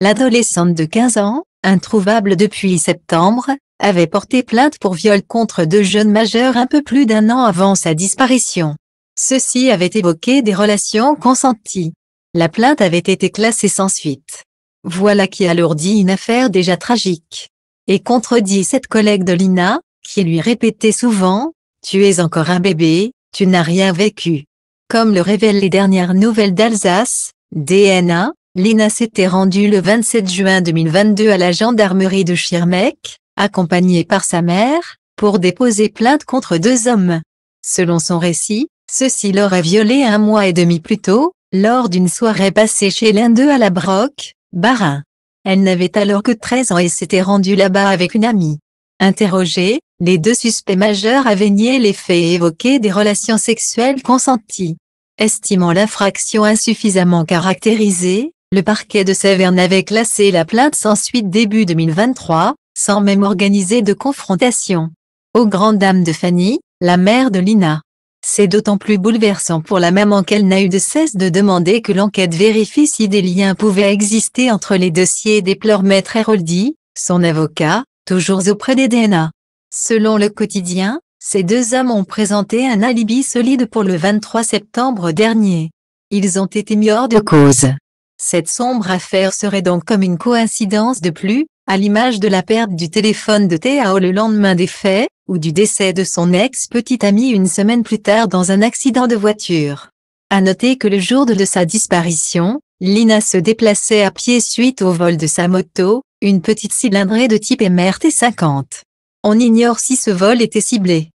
L'adolescente de 15 ans, introuvable depuis septembre, avait porté plainte pour viol contre deux jeunes majeurs un peu plus d'un an avant sa disparition. Ceux-ci avaient évoqué des relations consenties. La plainte avait été classée sans suite. Voilà qui alourdit une affaire déjà tragique. Et contredit cette collègue de Lina, qui lui répétait souvent, Tu es encore un bébé, tu n'as rien vécu. Comme le révèlent les dernières nouvelles d'Alsace, DNA, Lina s'était rendue le 27 juin 2022 à la gendarmerie de Schirmeck, accompagnée par sa mère, pour déposer plainte contre deux hommes. Selon son récit, ceux-ci l'auraient violée un mois et demi plus tôt, lors d'une soirée passée chez l'un d'eux à la Broque, Barin. Elle n'avait alors que 13 ans et s'était rendue là-bas avec une amie. Interrogés, les deux suspects majeurs avaient nié les faits et évoqué des relations sexuelles consenties. Estimant l'infraction insuffisamment caractérisée, le parquet de Séverne avait classé la plainte sans suite début 2023, sans même organiser de confrontation. Aux grandes dames de Fanny, la mère de Lina. C'est d'autant plus bouleversant pour la maman qu'elle n'a eu de cesse de demander que l'enquête vérifie si des liens pouvaient exister entre les dossiers des pleurs maître Héroldi, son avocat, toujours auprès des DNA. Selon le quotidien, ces deux hommes ont présenté un alibi solide pour le 23 septembre dernier. Ils ont été mis hors de cause. Cette sombre affaire serait donc comme une coïncidence de plus, à l'image de la perte du téléphone de Théao le lendemain des faits, ou du décès de son ex-petite amie une semaine plus tard dans un accident de voiture. À noter que le jour de sa disparition, Lina se déplaçait à pied suite au vol de sa moto, une petite cylindrée de type MRT-50. On ignore si ce vol était ciblé.